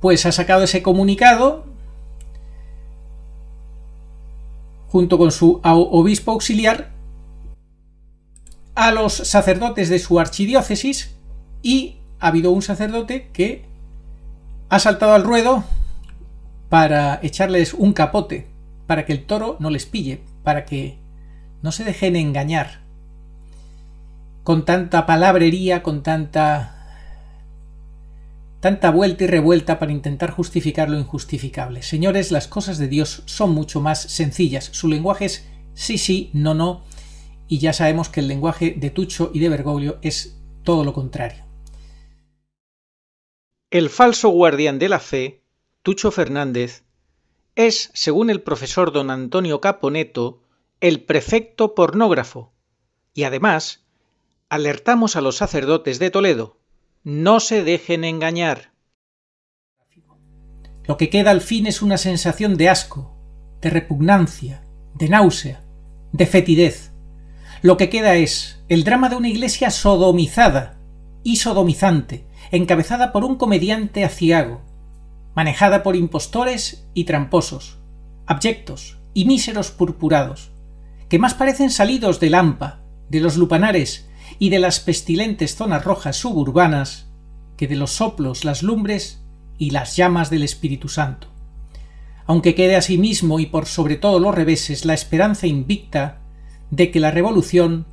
pues ha sacado ese comunicado junto con su obispo auxiliar a los sacerdotes de su archidiócesis y ha habido un sacerdote que ha saltado al ruedo para echarles un capote, para que el toro no les pille, para que no se dejen engañar con tanta palabrería, con tanta Tanta vuelta y revuelta para intentar justificar lo injustificable. Señores, las cosas de Dios son mucho más sencillas. Su lenguaje es sí, sí, no, no, y ya sabemos que el lenguaje de Tucho y de Bergoglio es todo lo contrario. El falso guardián de la fe, Tucho Fernández, es, según el profesor don Antonio Caponeto, el prefecto pornógrafo, y además alertamos a los sacerdotes de Toledo, no se dejen engañar. Lo que queda al fin es una sensación de asco, de repugnancia, de náusea, de fetidez. Lo que queda es el drama de una iglesia sodomizada y sodomizante, encabezada por un comediante aciago, manejada por impostores y tramposos, abyectos y míseros purpurados, que más parecen salidos del Lampa, de los lupanares y de las pestilentes zonas rojas suburbanas que de los soplos, las lumbres y las llamas del Espíritu Santo. Aunque quede mismo y por sobre todo los reveses la esperanza invicta de que la revolución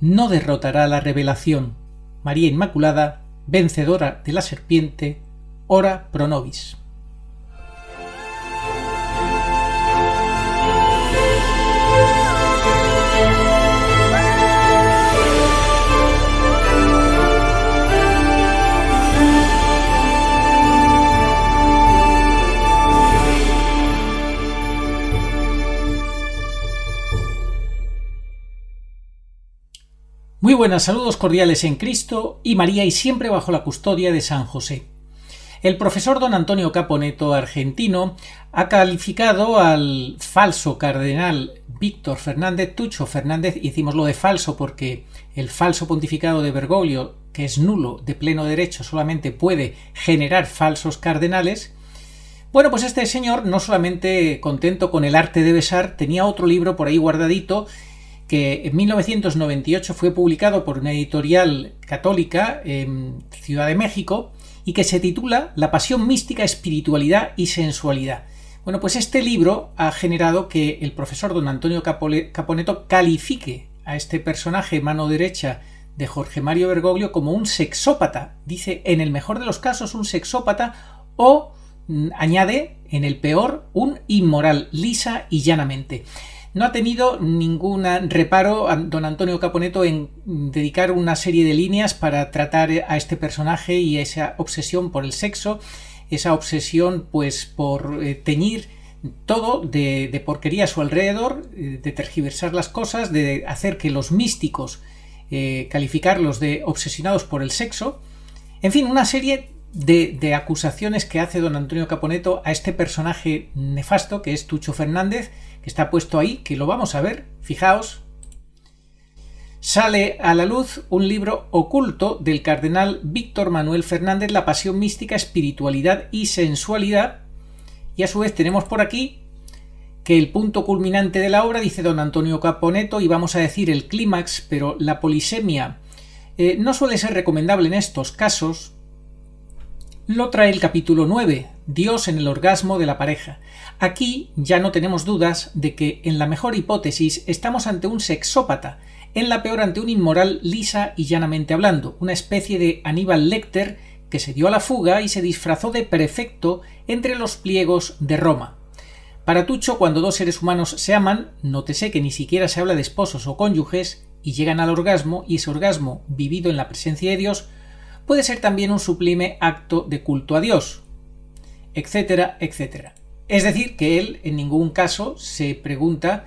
no derrotará la revelación. María Inmaculada, vencedora de la serpiente, ora pro nobis. Muy buenas, saludos cordiales en Cristo y María y siempre bajo la custodia de San José. El profesor don Antonio Caponeto, argentino, ha calificado al falso cardenal Víctor Fernández Tucho Fernández, hicimos lo de falso porque el falso pontificado de Bergoglio, que es nulo de pleno derecho, solamente puede generar falsos cardenales, bueno, pues este señor, no solamente contento con el arte de besar, tenía otro libro por ahí guardadito que en 1998 fue publicado por una editorial católica en Ciudad de México y que se titula La Pasión Mística, Espiritualidad y Sensualidad. Bueno, pues este libro ha generado que el profesor don Antonio Caponeto califique a este personaje mano derecha de Jorge Mario Bergoglio como un sexópata. Dice, en el mejor de los casos, un sexópata o, mm, añade, en el peor, un inmoral, lisa y llanamente. No ha tenido ningún reparo don Antonio Caponeto en dedicar una serie de líneas para tratar a este personaje y a esa obsesión por el sexo, esa obsesión pues por eh, teñir todo de, porquería a su alrededor, eh, de tergiversar las cosas, de hacer que los místicos eh, calificarlos de obsesionados por el sexo. En fin, una serie de, acusaciones que hace don Antonio Caponeto a este personaje nefasto que es Tucho Fernández, está puesto ahí, que lo vamos a ver, fijaos, sale a la luz un libro oculto del cardenal Víctor Manuel Fernández, La Pasión Mística, Espiritualidad y Sensualidad, y a su vez tenemos por aquí que el punto culminante de la obra, dice don Antonio Caponeto, y vamos a decir el clímax, pero la polisemia eh, no suele ser recomendable en estos casos, lo trae el capítulo 9, Dios en el orgasmo de la pareja. Aquí ya no tenemos dudas de que, en la mejor hipótesis, estamos ante un sexópata, en la peor ante un inmoral lisa y llanamente hablando, una especie de Aníbal Lecter que se dio a la fuga y se disfrazó de prefecto entre los pliegos de Roma. Para Tucho, cuando dos seres humanos se aman, nótese que ni siquiera se habla de esposos o cónyuges, y llegan al orgasmo, y ese orgasmo, vivido en la presencia de Dios, puede ser también un sublime acto de culto a Dios, etcétera, etcétera. Es decir, que él en ningún caso se pregunta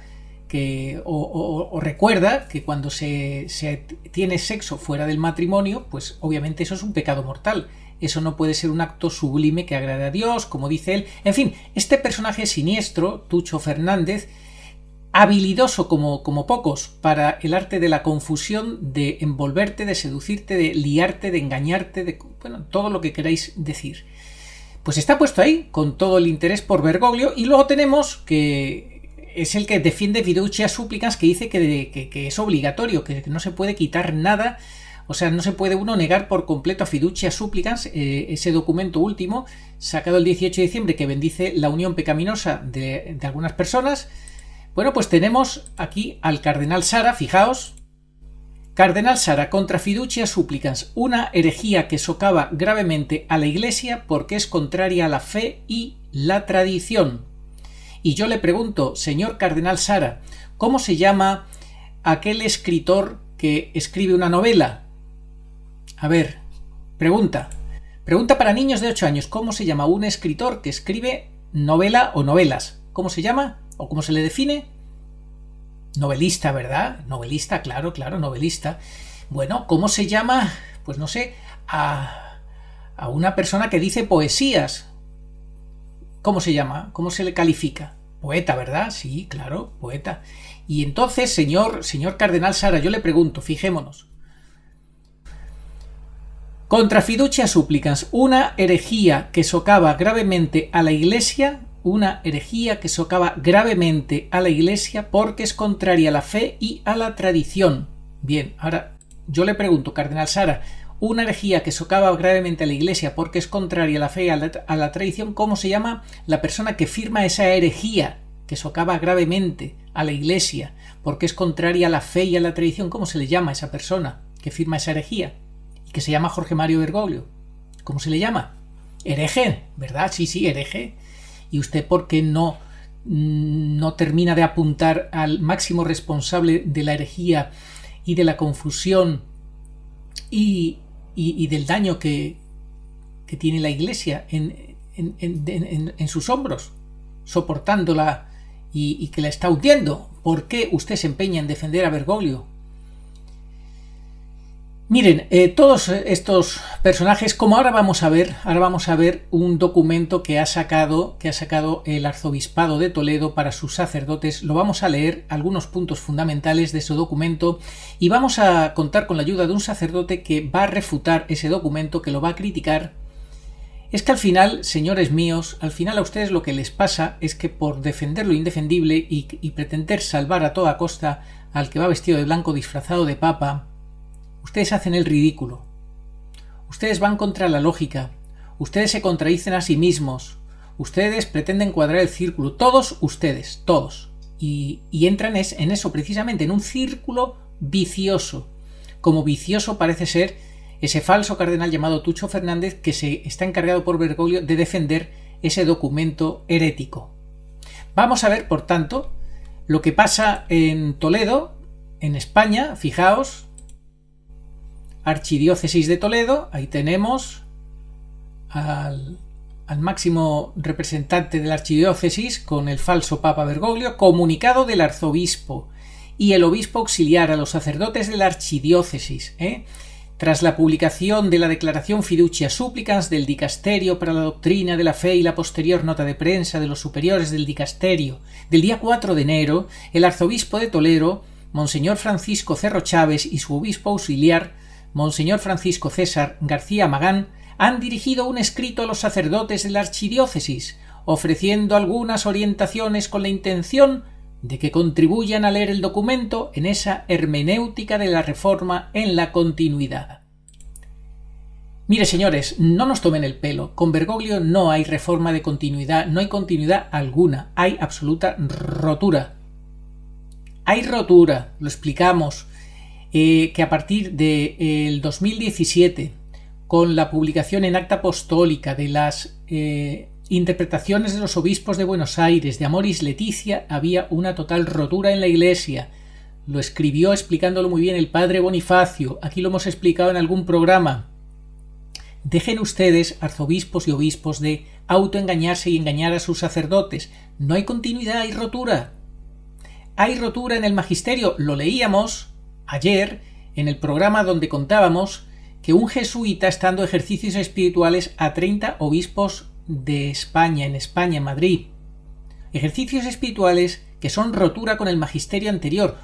que, o, recuerda que cuando se, se tiene sexo fuera del matrimonio, pues obviamente eso es un pecado mortal. Eso no puede ser un acto sublime que agrade a Dios, como dice él. En fin, este personaje siniestro, Tucho Fernández, habilidoso como, como pocos para el arte de la confusión, de envolverte, de seducirte, de liarte, de engañarte, de todo lo que queráis decir. Pues está puesto ahí, con todo el interés por Bergoglio, y luego tenemos que es el que defiende fiducia Súplicas, que dice que, es obligatorio, que no se puede quitar nada, o sea, no se puede uno negar por completo a Fiducia Súplicas, eh, ese documento último, sacado el 18 de diciembre, que bendice la unión pecaminosa de, de algunas personas, bueno, pues tenemos aquí al cardenal Sara, fijaos. Cardenal Sara contra fiducia súplicas, una herejía que socava gravemente a la Iglesia porque es contraria a la fe y la tradición. Y yo le pregunto, señor cardenal Sara, ¿cómo se llama aquel escritor que escribe una novela? A ver, pregunta. Pregunta para niños de 8 años, ¿cómo se llama un escritor que escribe novela o novelas? ¿Cómo se llama? o cómo se le define, novelista, ¿verdad? Novelista, claro, claro, novelista. Bueno, ¿cómo se llama? Pues no sé, a, a una persona que dice poesías. ¿Cómo se llama? ¿Cómo se le califica? Poeta, ¿verdad? Sí, claro, poeta. Y entonces, señor, señor Cardenal Sara, yo le pregunto, fijémonos. Contra fiducia súplicas una herejía que socava gravemente a la Iglesia una herejía que socava gravemente a la Iglesia porque es contraria a la fe y a la tradición. Bien, ahora yo le pregunto, Cardenal Sara, una herejía que socava gravemente a la Iglesia porque es contraria a la fe y a la, tradición, ¿cómo se llama la persona que firma esa herejía que socava gravemente a la Iglesia porque es contraria a la fe y a la tradición? ¿Cómo se le llama a esa persona que firma esa herejía? Y que se llama Jorge Mario Bergoglio. ¿Cómo se le llama? Hereje, ¿verdad? Sí, sí, hereje. ¿Y usted por qué no, mm, no termina de apuntar al máximo responsable de la herejía y de la confusión y, y, del daño que, que, tiene la Iglesia en, en, sus hombros, soportándola y, y que la está hundiendo? ¿Por qué usted se empeña en defender a Bergoglio Miren, eh, todos eh, estos personajes, como ahora vamos a ver, ahora vamos a ver un documento que ha sacado, que ha sacado el arzobispado de Toledo para sus sacerdotes. Lo vamos a leer algunos puntos fundamentales de ese documento y vamos a contar con la ayuda de un sacerdote que va a refutar ese documento, que lo va a criticar. Es que al final, señores míos, al final a ustedes lo que les pasa es que por defender lo indefendible y pretender salvar a toda costa al que va vestido de blanco disfrazado de papa, Ustedes hacen el ridículo. Ustedes van contra la lógica. Ustedes se contradicen a sí mismos. Ustedes pretenden cuadrar el círculo. Todos ustedes, todos. Y, entran en eso precisamente, en un círculo vicioso. Como vicioso parece ser ese falso cardenal llamado Tucho Fernández que se está encargado por Bergoglio de defender ese documento herético. Vamos a ver, por tanto, lo que pasa en Toledo, en España, fijaos, Archidiócesis de Toledo, ahí tenemos al, máximo representante de la archidiócesis con el falso Papa Bergoglio, comunicado del arzobispo y el obispo auxiliar a los sacerdotes de la archidiócesis. ¿eh? Tras la publicación de la declaración fiducia súplicas del dicasterio para la doctrina de la fe y la posterior nota de prensa de los superiores del dicasterio del día 4 de enero, el arzobispo de Toledo, monseñor Francisco Cerro Chávez y su obispo auxiliar Monseñor Francisco César García Magán han dirigido un escrito a los sacerdotes de la archidiócesis, ofreciendo algunas orientaciones con la intención de que contribuyan a leer el documento en esa hermenéutica de la reforma en la continuidad. Mire, señores, no nos tomen el pelo. Con Bergoglio no hay reforma de continuidad, no hay continuidad alguna, hay absoluta rotura. Hay rotura, lo explicamos. Eh, que a partir del 2017, con la publicación en acta apostólica de las eh, interpretaciones de los obispos de Buenos Aires de Amoris Leticia, había una total rotura en la Iglesia. Lo escribió explicándolo muy bien el padre Bonifacio. Aquí lo hemos explicado en algún programa. Dejen ustedes, arzobispos y obispos, de autoengañarse y engañar a sus sacerdotes. No hay continuidad, hay rotura. Hay rotura en el magisterio, lo leíamos, Ayer, en el programa donde contábamos que un jesuita está dando ejercicios espirituales a 30 obispos de España, en España, Madrid. Ejercicios espirituales que son rotura con el magisterio anterior,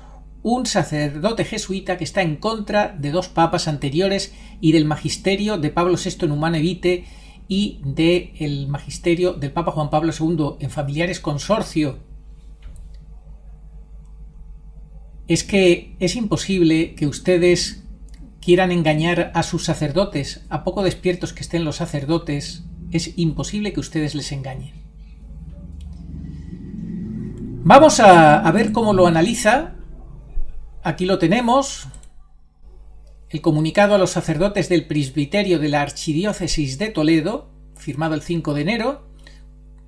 un sacerdote jesuita que está en contra de dos papas anteriores y del magisterio de Pablo VI en Humane Vitae y del magisterio del Papa Juan Pablo II en Familiares Consorcio, es que es imposible que ustedes quieran engañar a sus sacerdotes, a poco despiertos que estén los sacerdotes, es imposible que ustedes les engañen. Vamos a, ver cómo lo analiza. Aquí lo tenemos. El comunicado a los sacerdotes del presbiterio de la Archidiócesis de Toledo, firmado el 5 de enero,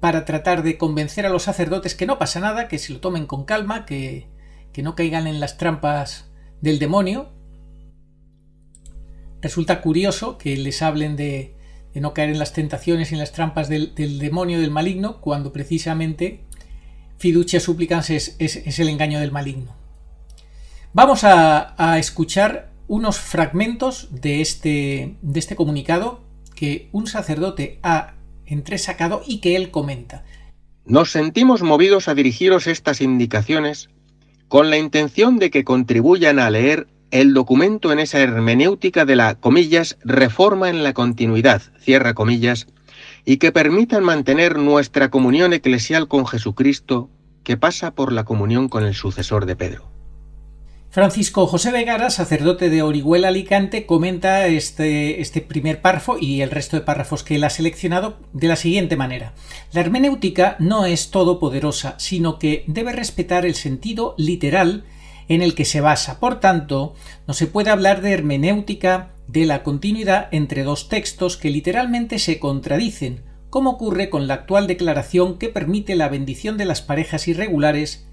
para tratar de convencer a los sacerdotes que no pasa nada, que se lo tomen con calma, que, que no caigan en las trampas del demonio. Resulta curioso que les hablen de, no caer en las tentaciones y en las trampas del, demonio, del maligno, cuando precisamente fiducia suplicans es, el engaño del maligno. Vamos a, escuchar unos fragmentos de este, de este comunicado que un sacerdote ha entresacado y que él comenta. Nos sentimos movidos a dirigiros estas indicaciones con la intención de que contribuyan a leer el documento en esa hermenéutica de la, comillas, reforma en la continuidad, cierra comillas, y que permitan mantener nuestra comunión eclesial con Jesucristo, que pasa por la comunión con el sucesor de Pedro. Francisco José Vegara, sacerdote de Orihuela Alicante, comenta este, este, primer párrafo y el resto de párrafos que él ha seleccionado de la siguiente manera. La hermenéutica no es todopoderosa, sino que debe respetar el sentido literal en el que se basa. Por tanto, no se puede hablar de hermenéutica de la continuidad entre dos textos que literalmente se contradicen, como ocurre con la actual declaración que permite la bendición de las parejas irregulares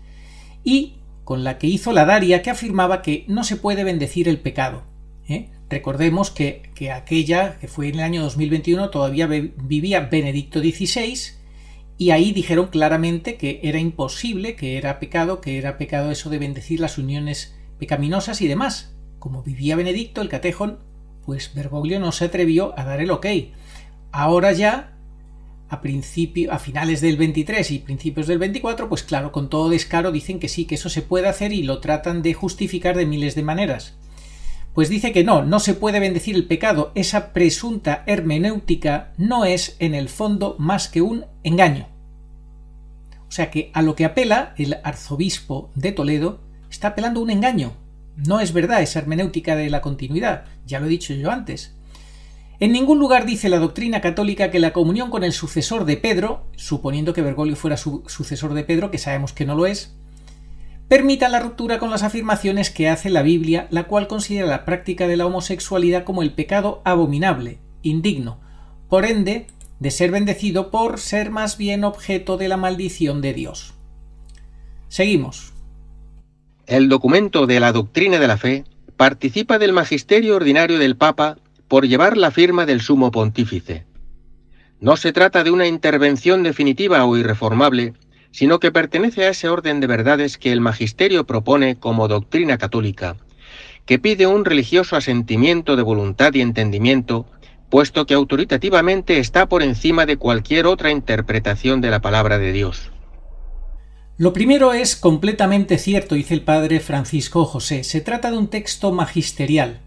y con la que hizo la Daria que afirmaba que no se puede bendecir el pecado. ¿eh? Recordemos que, que, aquella, que fue en el año 2021, todavía vivía Benedicto XVI y ahí dijeron claramente que era imposible, que era pecado, que era pecado eso de bendecir las uniones pecaminosas y demás. Como vivía Benedicto, el catejón, pues Bergoglio no se atrevió a dar el ok. Ahora ya a, principio, a finales del 23 y principios del 24, pues claro, con todo descaro dicen que sí, que eso se puede hacer y lo tratan de justificar de miles de maneras. Pues dice que no, no se puede bendecir el pecado, esa presunta hermenéutica no es en el fondo más que un engaño. O sea que a lo que apela el arzobispo de Toledo está apelando un engaño. No es verdad esa hermenéutica de la continuidad, ya lo he dicho yo antes. En ningún lugar dice la doctrina católica que la comunión con el sucesor de Pedro, suponiendo que Bergoglio fuera su sucesor de Pedro, que sabemos que no lo es, permita la ruptura con las afirmaciones que hace la Biblia, la cual considera la práctica de la homosexualidad como el pecado abominable, indigno, por ende, de ser bendecido por ser más bien objeto de la maldición de Dios. Seguimos. El documento de la doctrina de la fe participa del magisterio ordinario del Papa por llevar la firma del sumo pontífice. No se trata de una intervención definitiva o irreformable, sino que pertenece a ese orden de verdades que el magisterio propone como doctrina católica, que pide un religioso asentimiento de voluntad y entendimiento, puesto que autoritativamente está por encima de cualquier otra interpretación de la palabra de Dios. Lo primero es completamente cierto, dice el padre Francisco José. Se trata de un texto magisterial,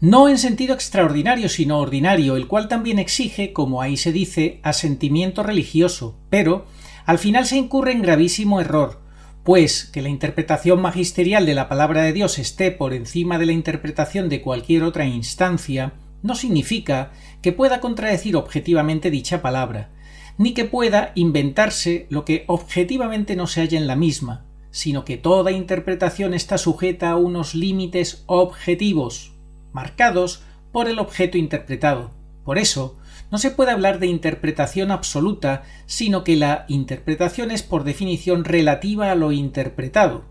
no en sentido extraordinario, sino ordinario, el cual también exige, como ahí se dice, asentimiento religioso, pero al final se incurre en gravísimo error, pues que la interpretación magisterial de la palabra de Dios esté por encima de la interpretación de cualquier otra instancia, no significa que pueda contradecir objetivamente dicha palabra, ni que pueda inventarse lo que objetivamente no se halla en la misma, sino que toda interpretación está sujeta a unos límites objetivos, marcados por el objeto interpretado. Por eso, no se puede hablar de interpretación absoluta, sino que la interpretación es por definición relativa a lo interpretado,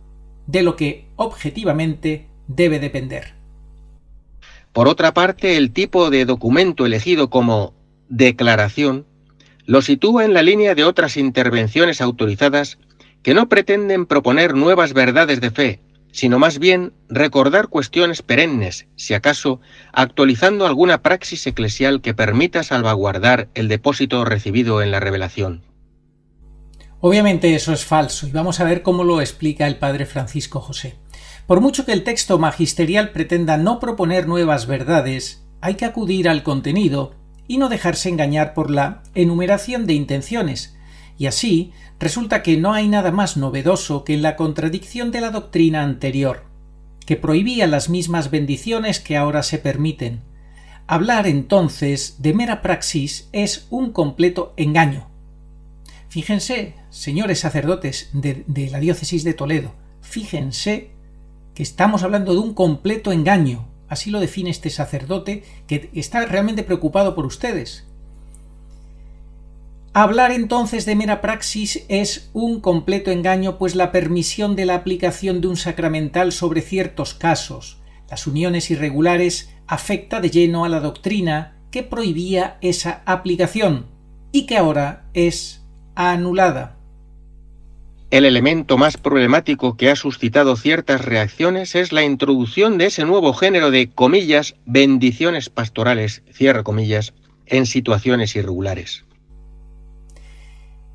de lo que objetivamente debe depender. Por otra parte, el tipo de documento elegido como declaración lo sitúa en la línea de otras intervenciones autorizadas que no pretenden proponer nuevas verdades de fe, sino más bien recordar cuestiones perennes, si acaso actualizando alguna praxis eclesial que permita salvaguardar el depósito recibido en la revelación. Obviamente eso es falso y vamos a ver cómo lo explica el padre Francisco José. Por mucho que el texto magisterial pretenda no proponer nuevas verdades, hay que acudir al contenido y no dejarse engañar por la enumeración de intenciones, y así, resulta que no hay nada más novedoso que la contradicción de la doctrina anterior, que prohibía las mismas bendiciones que ahora se permiten. Hablar entonces de mera praxis es un completo engaño. Fíjense, señores sacerdotes de, de la diócesis de Toledo, fíjense que estamos hablando de un completo engaño. Así lo define este sacerdote que está realmente preocupado por ustedes. Hablar entonces de mera praxis es un completo engaño, pues la permisión de la aplicación de un sacramental sobre ciertos casos, las uniones irregulares, afecta de lleno a la doctrina que prohibía esa aplicación y que ahora es anulada. El elemento más problemático que ha suscitado ciertas reacciones es la introducción de ese nuevo género de comillas bendiciones pastorales, cierre comillas, en situaciones irregulares.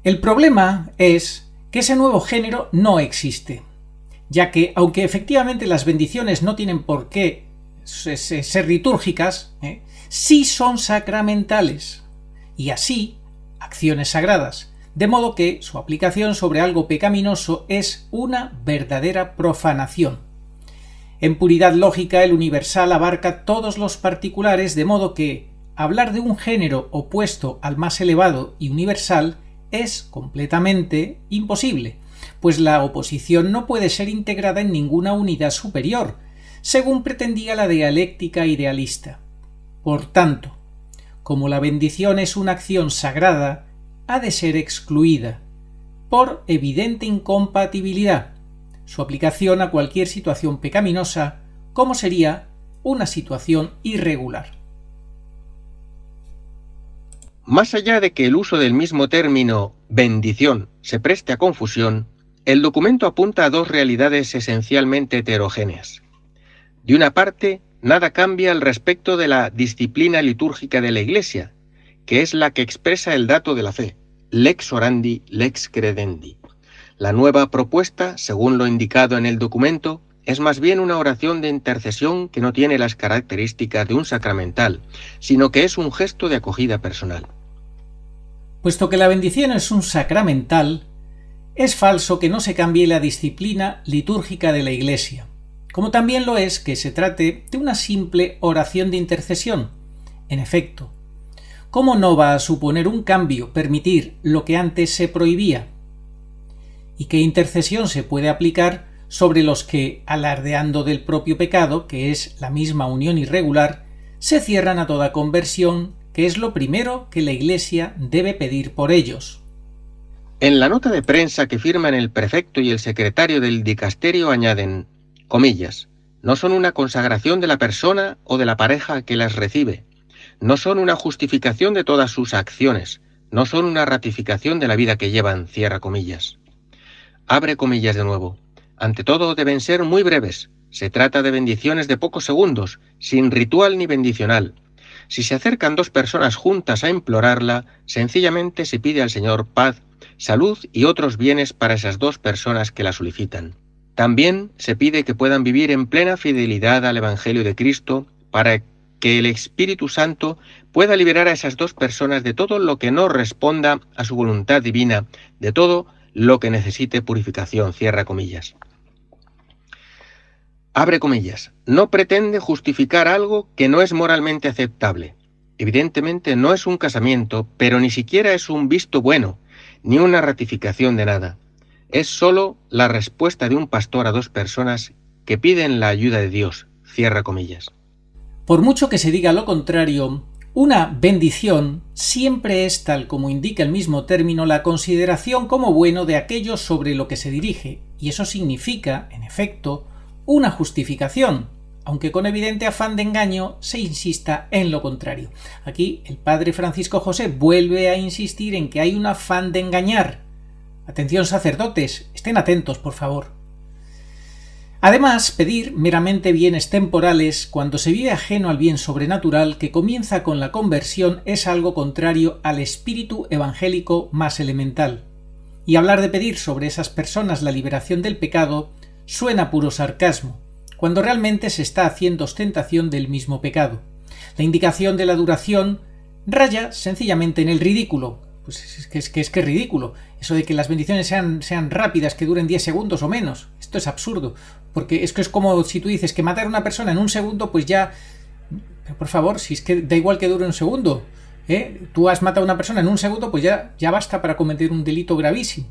El problema es que ese nuevo género no existe, ya que aunque efectivamente las bendiciones no tienen por qué ser litúrgicas, ¿eh? sí son sacramentales y así acciones sagradas, de modo que su aplicación sobre algo pecaminoso es una verdadera profanación. En puridad lógica el universal abarca todos los particulares, de modo que hablar de un género opuesto al más elevado y universal es completamente imposible, pues la oposición no puede ser integrada en ninguna unidad superior, según pretendía la dialéctica idealista. Por tanto, como la bendición es una acción sagrada, ha de ser excluida, por evidente incompatibilidad, su aplicación a cualquier situación pecaminosa, como sería una situación irregular. Más allá de que el uso del mismo término bendición se preste a confusión, el documento apunta a dos realidades esencialmente heterogéneas. De una parte, nada cambia al respecto de la disciplina litúrgica de la Iglesia, que es la que expresa el dato de la fe, lex orandi, lex credendi. La nueva propuesta, según lo indicado en el documento, es más bien una oración de intercesión que no tiene las características de un sacramental, sino que es un gesto de acogida personal. Puesto que la bendición es un sacramental, es falso que no se cambie la disciplina litúrgica de la Iglesia, como también lo es que se trate de una simple oración de intercesión. En efecto, ¿cómo no va a suponer un cambio permitir lo que antes se prohibía? ¿Y qué intercesión se puede aplicar sobre los que, alardeando del propio pecado, que es la misma unión irregular, se cierran a toda conversión, que es lo primero que la Iglesia debe pedir por ellos. En la nota de prensa que firman el prefecto y el secretario del dicasterio añaden, comillas, no son una consagración de la persona o de la pareja que las recibe, no son una justificación de todas sus acciones, no son una ratificación de la vida que llevan, cierra comillas. Abre comillas de nuevo ante todo deben ser muy breves. Se trata de bendiciones de pocos segundos, sin ritual ni bendicional. Si se acercan dos personas juntas a implorarla, sencillamente se pide al Señor paz, salud y otros bienes para esas dos personas que la solicitan. También se pide que puedan vivir en plena fidelidad al Evangelio de Cristo para que el Espíritu Santo pueda liberar a esas dos personas de todo lo que no responda a su voluntad divina, de todo lo que necesite purificación, cierra comillas abre comillas, no pretende justificar algo que no es moralmente aceptable. Evidentemente no es un casamiento, pero ni siquiera es un visto bueno, ni una ratificación de nada. Es sólo la respuesta de un pastor a dos personas que piden la ayuda de Dios. Cierra comillas. Por mucho que se diga lo contrario, una bendición siempre es, tal como indica el mismo término, la consideración como bueno de aquello sobre lo que se dirige, y eso significa, en efecto, una justificación, aunque con evidente afán de engaño se insista en lo contrario. Aquí el padre Francisco José vuelve a insistir en que hay un afán de engañar. Atención sacerdotes, estén atentos, por favor. Además, pedir meramente bienes temporales cuando se vive ajeno al bien sobrenatural que comienza con la conversión es algo contrario al espíritu evangélico más elemental. Y hablar de pedir sobre esas personas la liberación del pecado suena puro sarcasmo, cuando realmente se está haciendo ostentación del mismo pecado. La indicación de la duración raya sencillamente en el ridículo. Pues es que es, que es, ridículo. Eso de que las bendiciones sean, sean rápidas, que duren 10 segundos o menos. Esto es absurdo. Porque es que es como si tú dices que matar a una persona en un segundo, pues ya... por favor, si es que da igual que dure un segundo. ¿eh? Tú has matado a una persona en un segundo, pues ya, ya basta para cometer un delito gravísimo.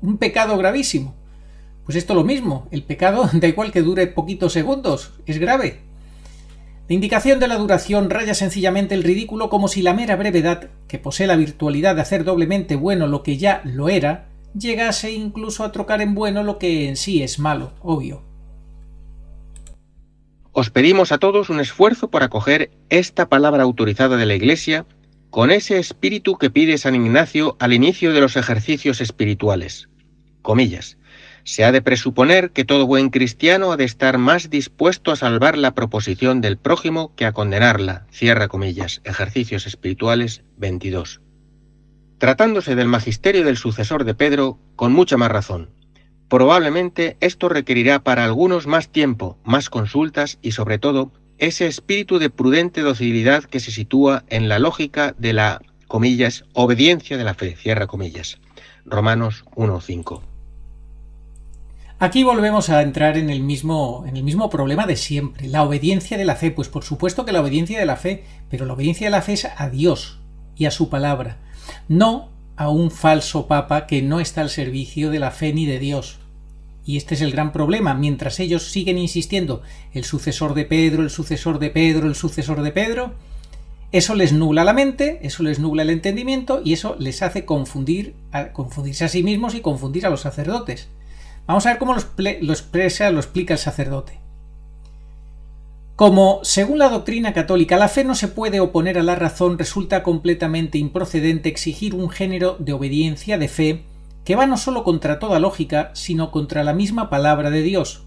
Un pecado gravísimo. Pues esto lo mismo, el pecado da igual que dure poquitos segundos, es grave. La indicación de la duración raya sencillamente el ridículo como si la mera brevedad, que posee la virtualidad de hacer doblemente bueno lo que ya lo era, llegase incluso a trocar en bueno lo que en sí es malo, obvio. Os pedimos a todos un esfuerzo por acoger esta palabra autorizada de la Iglesia con ese espíritu que pide San Ignacio al inicio de los ejercicios espirituales. Comillas. Se ha de presuponer que todo buen cristiano ha de estar más dispuesto a salvar la proposición del prójimo que a condenarla. Cierra comillas. Ejercicios espirituales 22. Tratándose del magisterio del sucesor de Pedro, con mucha más razón. Probablemente esto requerirá para algunos más tiempo, más consultas y sobre todo ese espíritu de prudente docilidad que se sitúa en la lógica de la comillas obediencia de la fe. Cierra comillas. Romanos 1.5. Aquí volvemos a entrar en el mismo, problema de siempre, la obediencia de la fe. Pues por supuesto que la obediencia de la fe, pero la obediencia de la fe es a Dios y a su palabra, no a un falso papa que no está al servicio de la fe ni de Dios. Y este es el gran problema. Mientras ellos siguen insistiendo, el sucesor de Pedro, el sucesor de Pedro, el sucesor de Pedro, eso les nubla la mente, eso les nubla el entendimiento y eso les hace confundir, confundirse a sí mismos y confundir a los sacerdotes. Vamos a ver cómo lo, lo explica el sacerdote. Como, según la doctrina católica, la fe no se puede oponer a la razón, resulta completamente improcedente exigir un género de obediencia de fe que va no solo contra toda lógica, sino contra la misma palabra de Dios.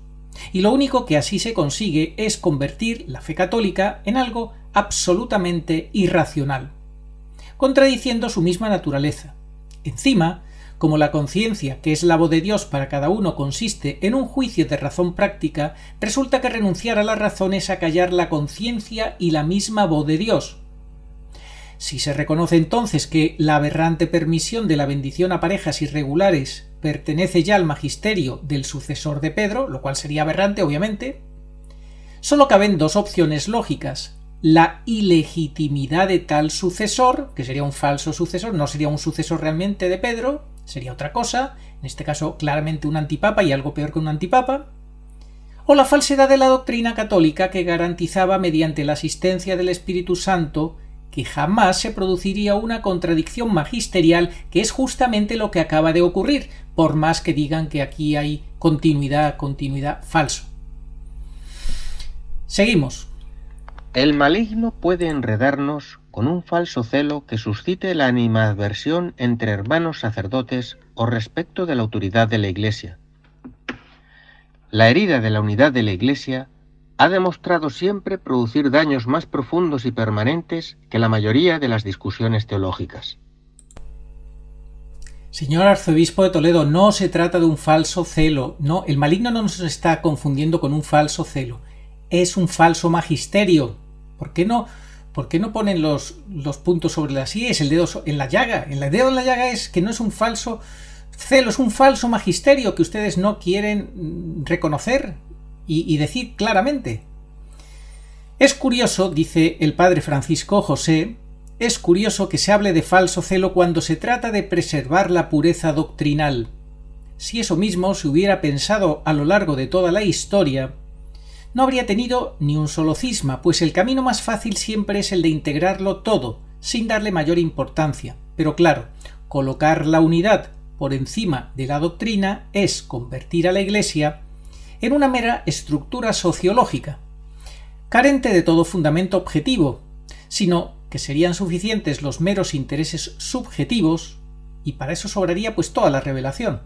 Y lo único que así se consigue es convertir la fe católica en algo absolutamente irracional, contradiciendo su misma naturaleza. Encima, como la conciencia, que es la voz de Dios para cada uno, consiste en un juicio de razón práctica, resulta que renunciar a la razón es acallar la conciencia y la misma voz de Dios. Si se reconoce entonces que la aberrante permisión de la bendición a parejas irregulares pertenece ya al magisterio del sucesor de Pedro, lo cual sería aberrante, obviamente, solo caben dos opciones lógicas. La ilegitimidad de tal sucesor, que sería un falso sucesor, no sería un sucesor realmente de Pedro, sería otra cosa, en este caso claramente un antipapa y algo peor que un antipapa, o la falsedad de la doctrina católica que garantizaba mediante la asistencia del Espíritu Santo que jamás se produciría una contradicción magisterial que es justamente lo que acaba de ocurrir, por más que digan que aquí hay continuidad, continuidad falso. Seguimos. El maligno puede enredarnos con un falso celo que suscite la animadversión entre hermanos sacerdotes o respecto de la autoridad de la Iglesia. La herida de la unidad de la Iglesia ha demostrado siempre producir daños más profundos y permanentes que la mayoría de las discusiones teológicas. Señor arzobispo de Toledo, no se trata de un falso celo, no, el maligno no nos está confundiendo con un falso celo, es un falso magisterio. ¿Por qué no ¿Por qué no ponen los, puntos sobre las Es el dedo en la llaga? El dedo en la llaga es que no es un falso celo, es un falso magisterio que ustedes no quieren mm, reconocer y decir claramente. Es curioso, dice el padre Francisco José, es curioso que se hable de falso celo cuando se trata de preservar la pureza doctrinal. Si eso mismo se hubiera pensado a lo largo de toda la historia, no habría tenido ni un solo cisma, pues el camino más fácil siempre es el de integrarlo todo, sin darle mayor importancia. Pero claro, colocar la unidad por encima de la doctrina es convertir a la Iglesia en una mera estructura sociológica, carente de todo fundamento objetivo, sino que serían suficientes los meros intereses subjetivos, y para eso sobraría pues toda la revelación.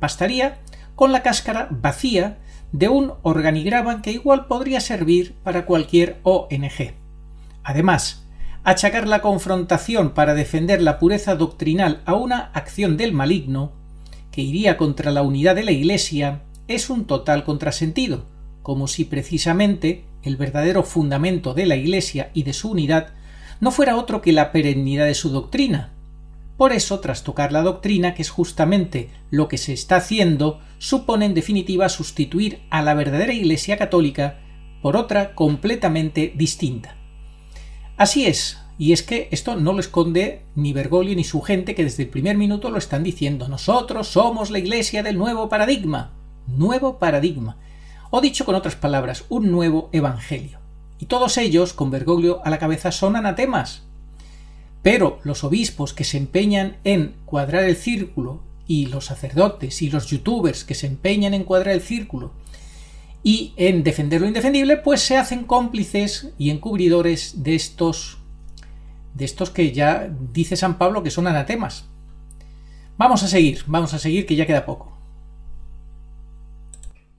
Bastaría con la cáscara vacía de un organigrama que igual podría servir para cualquier ONG. Además, achacar la confrontación para defender la pureza doctrinal a una acción del maligno, que iría contra la unidad de la Iglesia, es un total contrasentido, como si precisamente el verdadero fundamento de la Iglesia y de su unidad no fuera otro que la perennidad de su doctrina, por eso, tocar la doctrina, que es justamente lo que se está haciendo, supone en definitiva sustituir a la verdadera Iglesia católica por otra completamente distinta. Así es, y es que esto no lo esconde ni Bergoglio ni su gente que desde el primer minuto lo están diciendo. Nosotros somos la Iglesia del nuevo paradigma. Nuevo paradigma. O dicho con otras palabras, un nuevo evangelio. Y todos ellos, con Bergoglio a la cabeza, son anatemas, pero los obispos que se empeñan en cuadrar el círculo y los sacerdotes y los youtubers que se empeñan en cuadrar el círculo y en defender lo indefendible, pues se hacen cómplices y encubridores de estos de estos que ya dice San Pablo que son anatemas. Vamos a seguir, vamos a seguir que ya queda poco.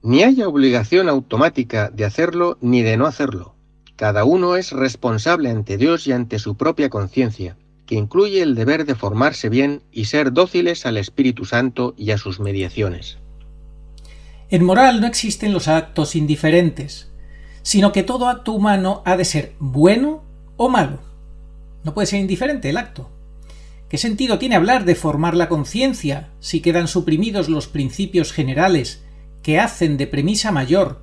Ni haya obligación automática de hacerlo ni de no hacerlo cada uno es responsable ante Dios y ante su propia conciencia, que incluye el deber de formarse bien y ser dóciles al Espíritu Santo y a sus mediaciones. En moral no existen los actos indiferentes, sino que todo acto humano ha de ser bueno o malo. No puede ser indiferente el acto. ¿Qué sentido tiene hablar de formar la conciencia si quedan suprimidos los principios generales que hacen de premisa mayor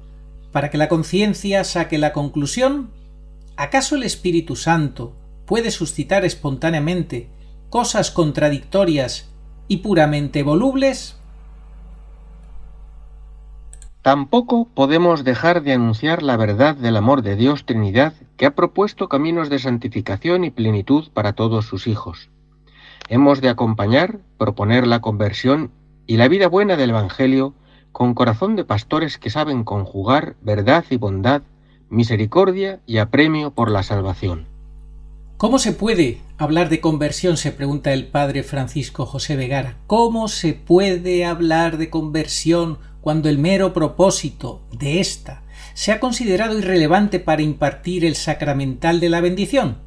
para que la conciencia saque la conclusión? ¿Acaso el Espíritu Santo puede suscitar espontáneamente cosas contradictorias y puramente volubles? Tampoco podemos dejar de anunciar la verdad del amor de Dios Trinidad que ha propuesto caminos de santificación y plenitud para todos sus hijos. Hemos de acompañar, proponer la conversión y la vida buena del Evangelio con corazón de pastores que saben conjugar verdad y bondad, misericordia y apremio por la salvación. ¿Cómo se puede hablar de conversión? se pregunta el padre Francisco José Vegara. ¿Cómo se puede hablar de conversión cuando el mero propósito de ésta se ha considerado irrelevante para impartir el sacramental de la bendición?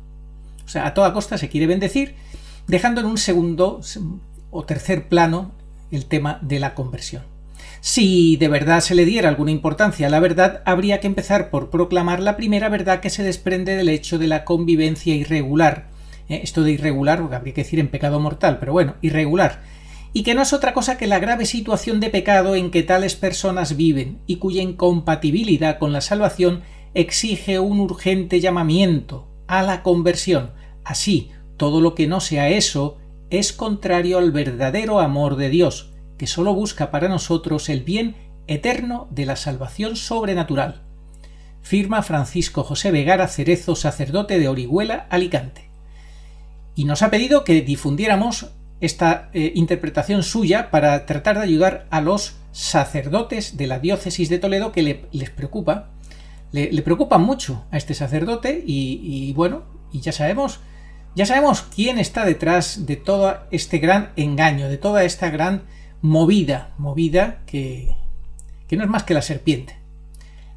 O sea, a toda costa se quiere bendecir, dejando en un segundo o tercer plano el tema de la conversión. Si de verdad se le diera alguna importancia a la verdad, habría que empezar por proclamar la primera verdad que se desprende del hecho de la convivencia irregular. Eh, esto de irregular, porque habría que decir en pecado mortal, pero bueno, irregular. Y que no es otra cosa que la grave situación de pecado en que tales personas viven y cuya incompatibilidad con la salvación exige un urgente llamamiento a la conversión. Así, todo lo que no sea eso es contrario al verdadero amor de Dios que solo busca para nosotros el bien eterno de la salvación sobrenatural. Firma Francisco José Vegara Cerezo, sacerdote de Orihuela, Alicante. Y nos ha pedido que difundiéramos esta eh, interpretación suya para tratar de ayudar a los sacerdotes de la diócesis de Toledo que les preocupa. Le, preocupa mucho a este sacerdote y, y bueno, y ya sabemos, ya sabemos quién está detrás de todo este gran engaño, de toda esta gran movida, movida que, que no es más que la serpiente.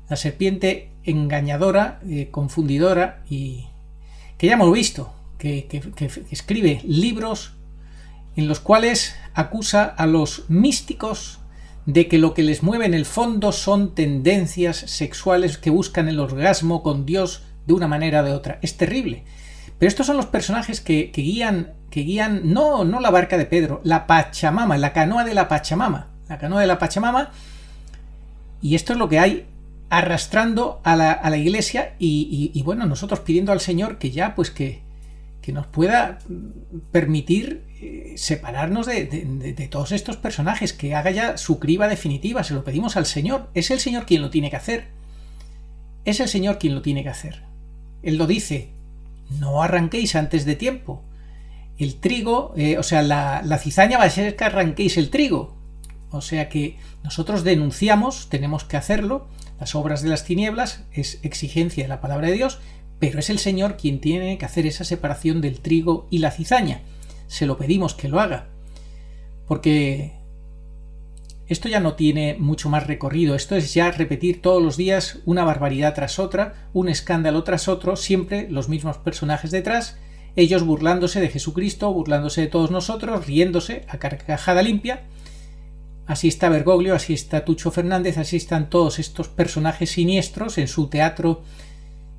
La serpiente engañadora, eh, confundidora y que ya hemos visto, que, que, escribe libros en los cuales acusa a los místicos de que lo que les mueve en el fondo son tendencias sexuales que buscan el orgasmo con Dios de una manera o de otra. Es terrible. Pero estos son los personajes que, guían, que guían no, no la barca de Pedro, la Pachamama, la canoa de la Pachamama. La canoa de la Pachamama. Y esto es lo que hay arrastrando a la, iglesia y, bueno, nosotros pidiendo al Señor que ya pues que, nos pueda permitir eh, separarnos de, de, todos estos personajes, que haga ya su criba definitiva, se lo pedimos al Señor, es el Señor quien lo tiene que hacer, es el Señor quien lo tiene que hacer, Él lo dice, no arranquéis antes de tiempo. El trigo, eh, o sea, la, la cizaña va a ser que arranquéis el trigo. O sea que nosotros denunciamos, tenemos que hacerlo, las obras de las tinieblas es exigencia de la palabra de Dios, pero es el Señor quien tiene que hacer esa separación del trigo y la cizaña. Se lo pedimos que lo haga. Porque esto ya no tiene mucho más recorrido, esto es ya repetir todos los días una barbaridad tras otra, un escándalo tras otro, siempre los mismos personajes detrás, ellos burlándose de Jesucristo, burlándose de todos nosotros, riéndose a carcajada limpia. Así está Bergoglio, así está Tucho Fernández, así están todos estos personajes siniestros en su teatro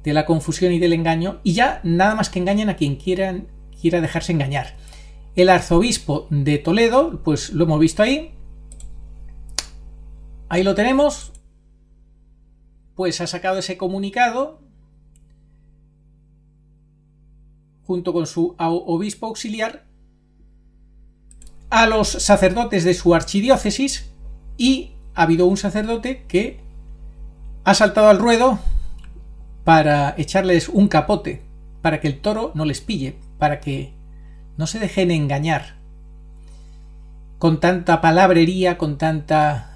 de la confusión y del engaño, y ya nada más que engañan a quien quieran, quiera dejarse engañar. El arzobispo de Toledo, pues lo hemos visto ahí, Ahí lo tenemos. Pues ha sacado ese comunicado junto con su obispo auxiliar a los sacerdotes de su archidiócesis y ha habido un sacerdote que ha saltado al ruedo para echarles un capote, para que el toro no les pille, para que no se dejen engañar con tanta palabrería, con tanta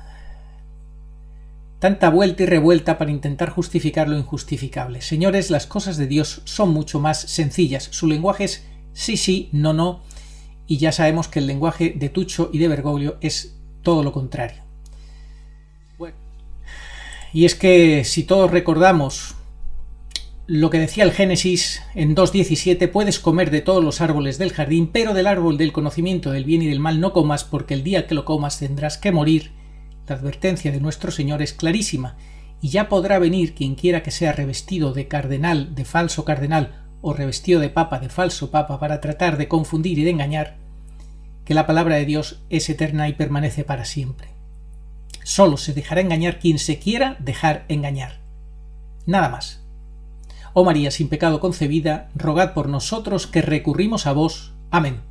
Tanta vuelta y revuelta para intentar justificar lo injustificable. Señores, las cosas de Dios son mucho más sencillas. Su lenguaje es sí, sí, no, no, y ya sabemos que el lenguaje de Tucho y de Bergoglio es todo lo contrario. Y es que si todos recordamos lo que decía el Génesis en 2.17, puedes comer de todos los árboles del jardín, pero del árbol del conocimiento del bien y del mal no comas, porque el día que lo comas tendrás que morir. La advertencia de nuestro Señor es clarísima, y ya podrá venir quien quiera que sea revestido de cardenal, de falso cardenal, o revestido de papa, de falso papa, para tratar de confundir y de engañar, que la palabra de Dios es eterna y permanece para siempre. Solo se dejará engañar quien se quiera dejar engañar. Nada más. Oh María, sin pecado concebida, rogad por nosotros que recurrimos a vos. Amén.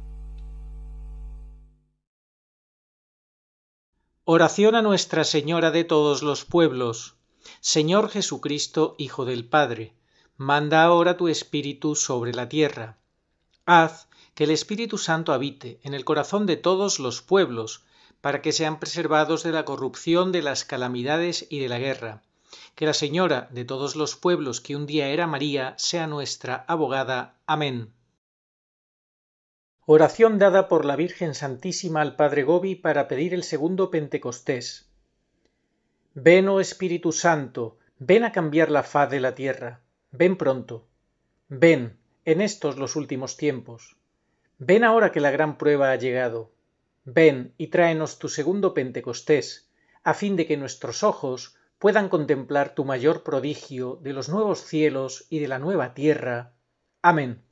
Oración a Nuestra Señora de todos los pueblos. Señor Jesucristo, Hijo del Padre, manda ahora tu Espíritu sobre la tierra. Haz que el Espíritu Santo habite en el corazón de todos los pueblos, para que sean preservados de la corrupción, de las calamidades y de la guerra. Que la Señora de todos los pueblos que un día era María sea nuestra abogada. Amén. Oración dada por la Virgen Santísima al Padre Gobi para pedir el segundo Pentecostés. Ven, oh Espíritu Santo, ven a cambiar la faz de la tierra. Ven pronto. Ven, en estos los últimos tiempos. Ven ahora que la gran prueba ha llegado. Ven y tráenos tu segundo Pentecostés, a fin de que nuestros ojos puedan contemplar tu mayor prodigio de los nuevos cielos y de la nueva tierra. Amén.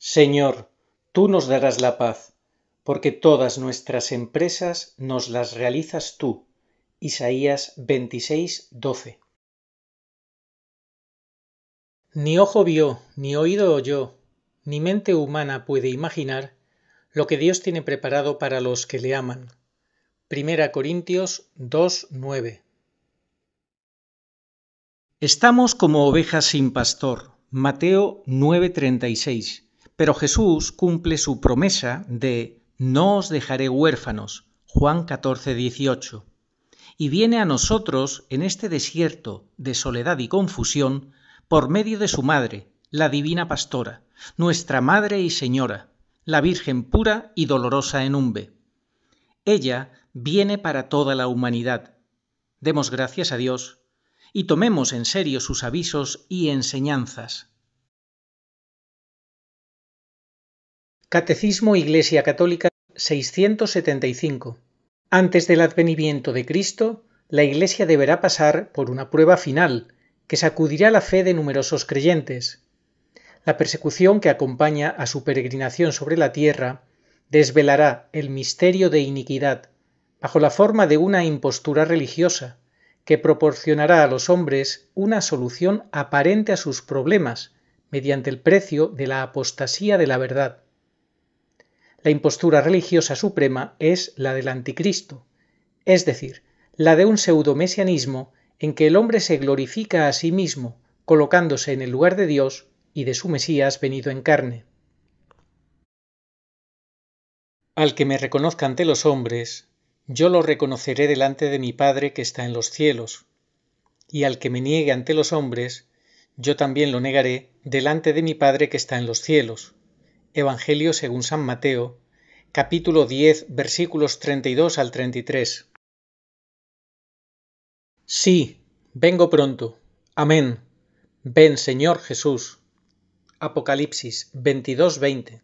Señor, tú nos darás la paz, porque todas nuestras empresas nos las realizas tú. Isaías 26, 12. Ni ojo vio, ni oído oyó, ni mente humana puede imaginar lo que Dios tiene preparado para los que le aman. Primera Corintios 2:9. Estamos como ovejas sin pastor. Mateo 9:36. Pero Jesús cumple su promesa de no os dejaré huérfanos, Juan 14, 18, y viene a nosotros en este desierto de soledad y confusión por medio de su Madre, la Divina Pastora, nuestra Madre y Señora, la Virgen pura y dolorosa en umbe. Ella viene para toda la humanidad. Demos gracias a Dios y tomemos en serio sus avisos y enseñanzas. Catecismo Iglesia Católica 675. Antes del advenimiento de Cristo, la Iglesia deberá pasar por una prueba final, que sacudirá la fe de numerosos creyentes. La persecución que acompaña a su peregrinación sobre la tierra desvelará el misterio de iniquidad, bajo la forma de una impostura religiosa, que proporcionará a los hombres una solución aparente a sus problemas, mediante el precio de la apostasía de la verdad. La impostura religiosa suprema es la del anticristo, es decir, la de un pseudomesianismo en que el hombre se glorifica a sí mismo, colocándose en el lugar de Dios y de su Mesías venido en carne. Al que me reconozca ante los hombres, yo lo reconoceré delante de mi Padre que está en los cielos, y al que me niegue ante los hombres, yo también lo negaré delante de mi Padre que está en los cielos. Evangelio según San Mateo, capítulo 10, versículos 32 al 33. Sí, vengo pronto. Amén. Ven, Señor Jesús. Apocalipsis 22, 22:20.